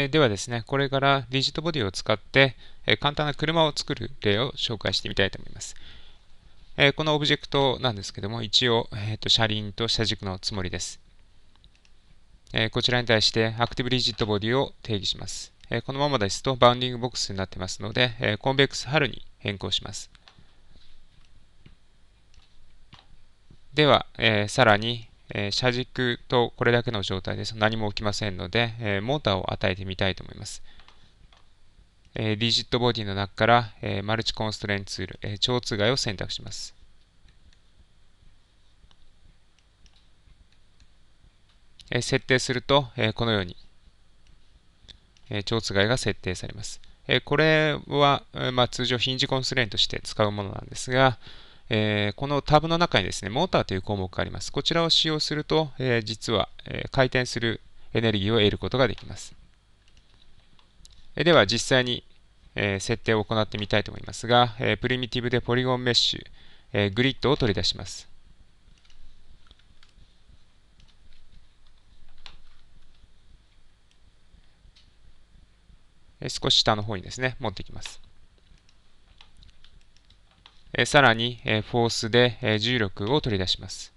えー、ではですね、これからディジットボディを使って、えー、簡単な車を作る例を紹介してみたいと思います。えー、このオブジェクトなんですけども、一応、えーと、車輪と車軸のつもりです。えこちらに対してアクティブディジットボディを定義します。えこのままですとバウンディングボックスになってますので、えコンベックス春に変更します。では、えさらに、え車軸とこれだけの状態です。何も起きませんので、えモーターを与えてみたいと思います。えー、リジットボディの中から、えマルチコンストレンツール、え超通外を選択します。え設定すると、えこのように、え超通外が設定されます。えこれは、まあ、通常ヒンジコンストレンとして使うものなんですが、えー、このタブの中にですね、モーターという項目があります。こちらを使用すると、えー、実は、えー、回転するエネルギーを得ることができます。えでは実際に、え設定を行ってみたいと思いますが、えプリミティブでポリゴンメッシュ、えグリッドを取り出します。少し下の方にですね、持ってきます。えさらに、えフォースで、え重力を取り出します。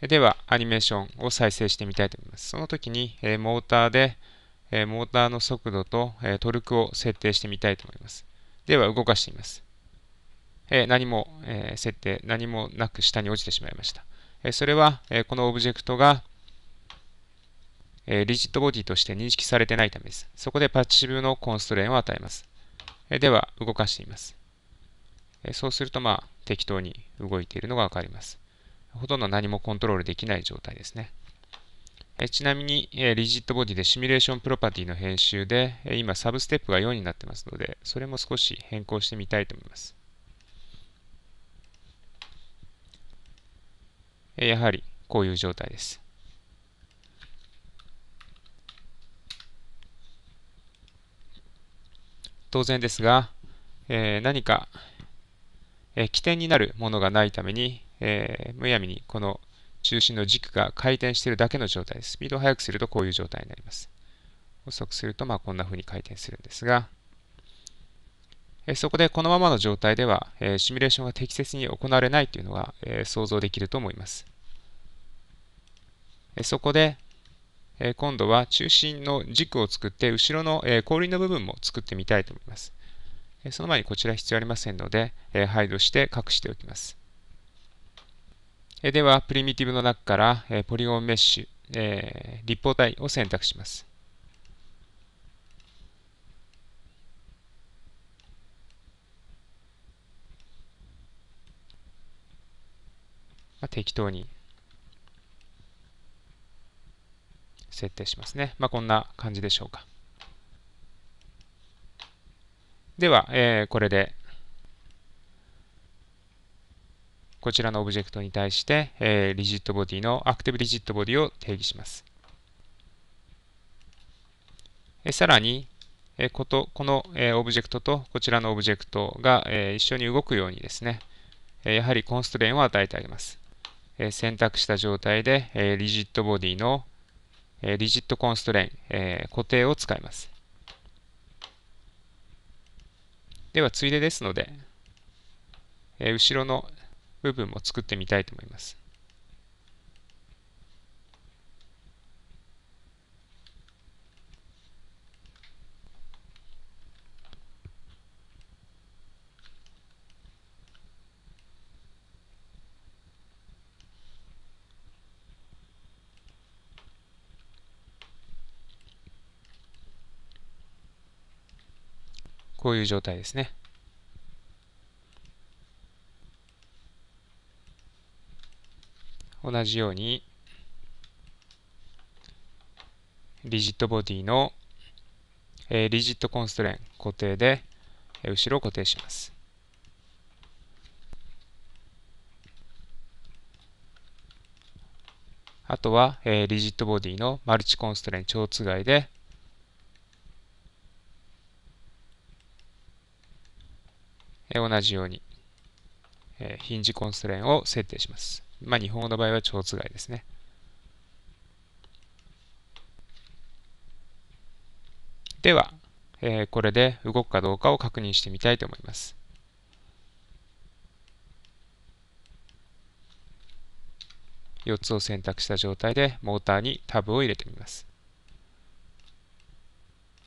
では、アニメーションを再生してみたいと思います。その時に、えモーターで、えモーターの速度と、えトルクを設定してみたいと思います。では、動かしてみます。え何も、え設定、何もなく下に落ちてしまいました。えそれは、えこのオブジェクトが、えリジットボディとして認識されてないためです。そこでパッチブのコンストレインを与えます。では、動かしてみます。そうすると、まあ、適当に動いているのがわかります。ほとんど何もコントロールできない状態ですね。ちなみに、リジットボディでシミュレーションプロパティの編集で、今、サブステップが4になってますので、それも少し変更してみたいと思います。やはり、こういう状態です。当然ですが、えー、何か、えー、起点になるものがないために、えー、むやみにこの中心の軸が回転しているだけの状態です。スピードを速くするとこういう状態になります。遅くするとまあこんな風に回転するんですが、えそこでこのままの状態では、えシミュレーションが適切に行われないというのが、え想像できると思います。えそこで、え今度は中心の軸を作って後ろの、え後輪の部分も作ってみたいと思います、えその前にこちら必要ありませんので、えハイドして隠しておきます、えではプリミティブの中から、えポリゴンメッシュ、え立方体を選択しますまあ、適当に設定しますね。まあ、こんな感じでしょうか。では、えー、これで、こちらのオブジェクトに対して、えー、リジットボディのアクティブリジットボディを定義します。えさらに、えこと、この、えー、オブジェクトとこちらのオブジェクトが、えー、一緒に動くようにですね、えー、やはりコンストレインを与えてあげます。えー、選択した状態で、えー、リジットボディの、えー、リジットコンストレイン、えー、固定を使います。では、ついでですので、えー、後ろの部分も作ってみたいと思います。こういう状態ですね。同じように、リジットボディの、えー、リジットコンストレン固定で、えー、後ろを固定します。あとは、えー、リジットボディのマルチコンストレン超つがいで、同じように、えヒンジコンストレーンを設定します。まあ、日本語の場合は超つがいですね。では、えー、これで動くかどうかを確認してみたいと思います。4つを選択した状態でモーターにタブを入れてみます。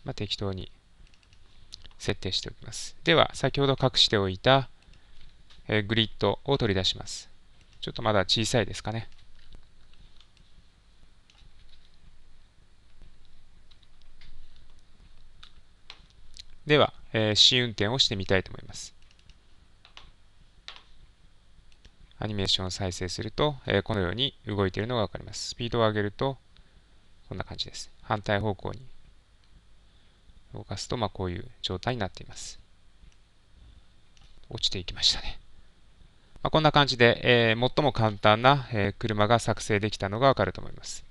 まあ、適当に設定しておきます。では、先ほど隠しておいた、えグリッドを取り出します。ちょっとまだ小さいですかね。では、えー、試運転をしてみたいと思います。アニメーションを再生すると、えー、このように動いているのがわかります。スピードを上げると、こんな感じです。反対方向に動かすと、まあ、こういう状態になっています。落ちていきましたね。まあ、こんな感じで、えー、最も簡単な、えー、車が作成できたのがわかると思います。